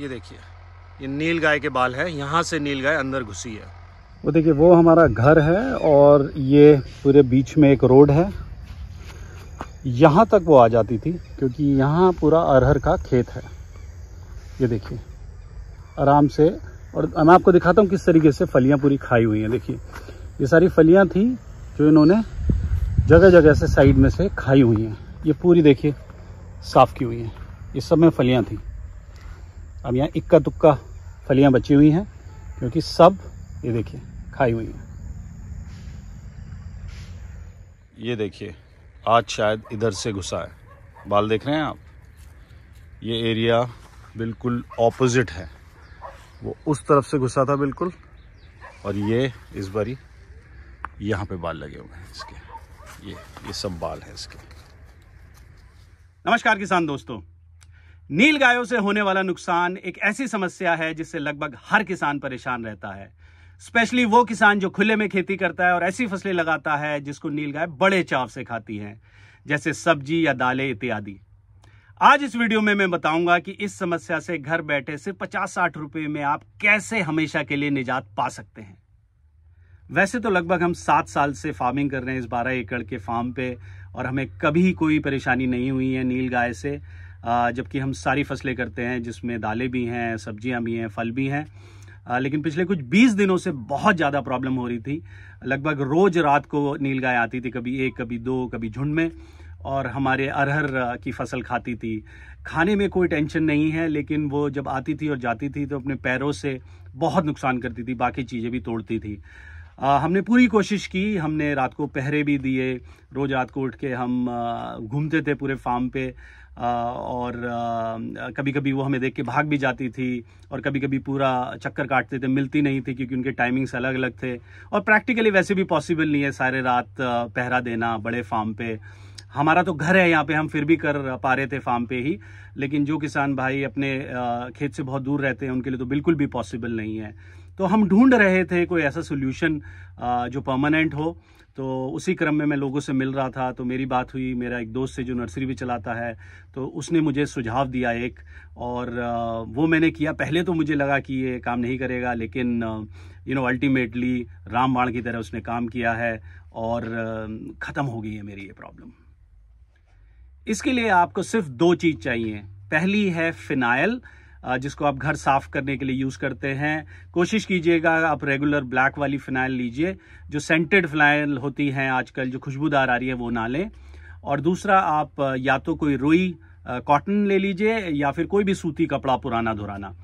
ये देखिए ये नील गाय के बाल है यहाँ से नील गाय अंदर घुसी है वो देखिए वो हमारा घर है और ये पूरे बीच में एक रोड है यहाँ तक वो आ जाती थी क्योंकि यहाँ पूरा अरहर का खेत है ये देखिए आराम से और मैं आपको दिखाता हूँ किस तरीके से फलियाँ पूरी खाई हुई हैं देखिए ये सारी फलियाँ थी जो इन्होंने जगह जगह से साइड में से खाई हुई हैं ये पूरी देखिए साफ़ की हुई हैं ये सब में फलियाँ थी अब यहाँ इक्का दुक्का फलियाँ बची हुई हैं क्योंकि सब ये देखिए खाई हुई हैं ये देखिए आज शायद इधर से घुसा है बाल देख रहे हैं आप ये एरिया बिल्कुल ऑपोजिट है वो उस तरफ से घुसा था बिल्कुल और ये इस बारी यहाँ पे बाल लगे हुए हैं इसके ये ये सब बाल हैं इसके नमस्कार किसान दोस्तों नील गायों से होने वाला नुकसान एक ऐसी समस्या है जिससे लगभग हर किसान परेशान रहता है स्पेशली वो किसान जो खुले में खेती करता है और ऐसी फसलें लगाता है जिसको नील गाय बड़े चाव से खाती हैं जैसे सब्जी या दालें इत्यादि आज इस वीडियो में मैं बताऊंगा कि इस समस्या से घर बैठे से पचास साठ रुपए में आप कैसे हमेशा के लिए निजात पा सकते हैं वैसे तो लगभग हम सात साल से फार्मिंग कर रहे हैं इस बारह एकड़ के फार्म पे और हमें कभी कोई परेशानी नहीं हुई है नील गाय से जबकि हम सारी फसलें करते हैं जिसमें दालें भी हैं सब्जियां भी हैं फल भी हैं लेकिन पिछले कुछ 20 दिनों से बहुत ज़्यादा प्रॉब्लम हो रही थी लगभग रोज़ रात को नील गाय आती थी कभी एक कभी दो कभी झुंड में और हमारे अरहर की फसल खाती थी खाने में कोई टेंशन नहीं है लेकिन वो जब आती थी और जाती थी तो अपने पैरों से बहुत नुकसान करती थी बाकी चीज़ें भी तोड़ती थी आ, हमने पूरी कोशिश की हमने रात को पहरे भी दिए रोज़ रात को उठ के हम घूमते थे पूरे फार्म पे और कभी कभी वो हमें देख के भाग भी जाती थी और कभी कभी पूरा चक्कर काटते थे मिलती नहीं थी क्योंकि उनके टाइमिंग्स अलग अलग थे और प्रैक्टिकली वैसे भी पॉसिबल नहीं है सारे रात पहरा देना बड़े फार्म पे हमारा तो घर है यहाँ पे हम फिर भी कर पा रहे थे फार्म पे ही लेकिन जो किसान भाई अपने खेत से बहुत दूर रहते हैं उनके लिए तो बिल्कुल भी पॉसिबल नहीं है तो हम ढूंढ रहे थे कोई ऐसा सोल्यूशन जो परमानेंट हो तो उसी क्रम में मैं लोगों से मिल रहा था तो मेरी बात हुई मेरा एक दोस्त से जो नर्सरी भी चलाता है तो उसने मुझे सुझाव दिया एक और वो मैंने किया पहले तो मुझे लगा कि ये काम नहीं करेगा लेकिन यू नो अल्टीमेटली रामबाण की तरह उसने काम किया है और ख़त्म हो गई है मेरी ये प्रॉब्लम इसके लिए आपको सिर्फ दो चीज़ चाहिए पहली है फिनाइल जिसको आप घर साफ करने के लिए यूज़ करते हैं कोशिश कीजिएगा आप रेगुलर ब्लैक वाली फिनाइल लीजिए जो सेंटेड फिनाइल होती हैं आजकल जो खुशबूदार आ रही है वो ना लें और दूसरा आप या तो कोई रोई कॉटन ले लीजिए या फिर कोई भी सूती कपड़ा पुराना धुराना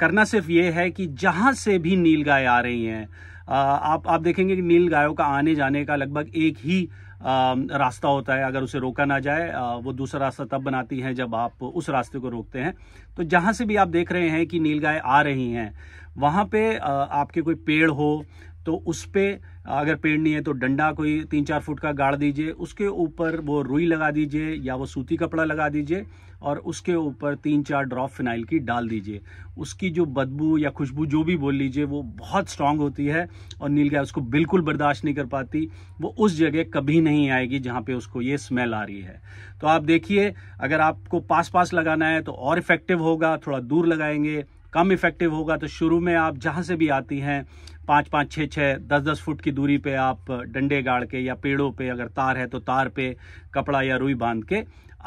करना सिर्फ ये है कि जहाँ से भी नील गाय आ रही हैं आप आप देखेंगे कि नील गायों का आने जाने का लगभग एक ही रास्ता होता है अगर उसे रोका ना जाए वो दूसरा रास्ता तब बनाती हैं जब आप उस रास्ते को रोकते हैं तो जहाँ से भी आप देख रहे हैं कि नीलगाय आ रही हैं वहाँ पे आपके कोई पेड़ हो तो उस पर अगर पेड़ नहीं है तो डंडा कोई तीन चार फुट का गाड़ दीजिए उसके ऊपर वो रुई लगा दीजिए या वो सूती कपड़ा लगा दीजिए और उसके ऊपर तीन चार ड्रॉप फिनाइल की डाल दीजिए उसकी जो बदबू या खुशबू जो भी बोल लीजिए वो बहुत स्ट्रांग होती है और नीलगाय उसको बिल्कुल बर्दाश्त नहीं कर पाती वो उस जगह कभी नहीं आएगी जहाँ पे उसको ये स्मेल आ रही है तो आप देखिए अगर आपको पास पास लगाना है तो और इफेक्टिव होगा थोड़ा दूर लगाएंगे कम इफेक्टिव होगा तो शुरू में आप जहाँ से भी आती हैं पाँच पाँच छः छः दस दस फुट की दूरी पे आप डंडे गाड़ के या पेड़ों पे अगर तार है तो तार पे कपड़ा या रुई बांध के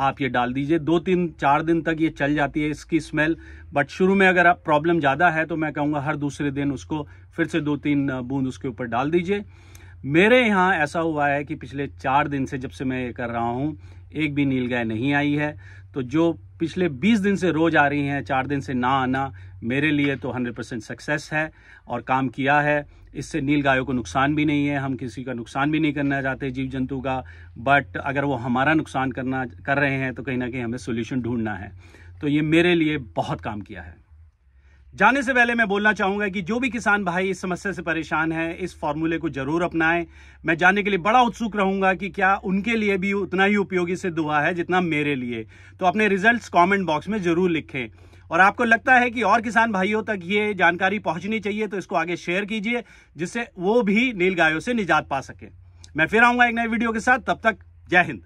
आप ये डाल दीजिए दो तीन चार दिन तक ये चल जाती है इसकी स्मेल बट शुरू में अगर आप प्रॉब्लम ज़्यादा है तो मैं कहूँगा हर दूसरे दिन उसको फिर से दो तीन बूंद उसके ऊपर डाल दीजिए मेरे यहाँ ऐसा हुआ है कि पिछले चार दिन से जब से मैं ये कर रहा हूँ एक भी नील गाय नहीं आई है तो जो पिछले 20 दिन से रोज़ आ रही हैं चार दिन से ना आना मेरे लिए तो 100 परसेंट सक्सेस है और काम किया है इससे नील गायों को नुकसान भी नहीं है हम किसी का नुकसान भी नहीं करना चाहते जीव जंतु का बट अगर वो हमारा नुकसान करना कर रहे हैं तो कहीं ना कहीं हमें सोल्यूशन ढूंढना है तो ये मेरे लिए बहुत काम किया है जाने से पहले मैं बोलना चाहूंगा कि जो भी किसान भाई इस समस्या से परेशान है इस फॉर्मूले को जरूर अपनाएं मैं जानने के लिए बड़ा उत्सुक रहूंगा कि क्या उनके लिए भी उतना ही उपयोगी सिद्ध हुआ है जितना मेरे लिए तो अपने रिजल्ट्स कमेंट बॉक्स में ज़रूर लिखें और आपको लगता है कि और किसान भाइयों तक ये जानकारी पहुंचनी चाहिए तो इसको आगे शेयर कीजिए जिससे वो भी नील गायों से निजात पा सके मैं फिर आऊंगा एक नए वीडियो के साथ तब तक जय हिंद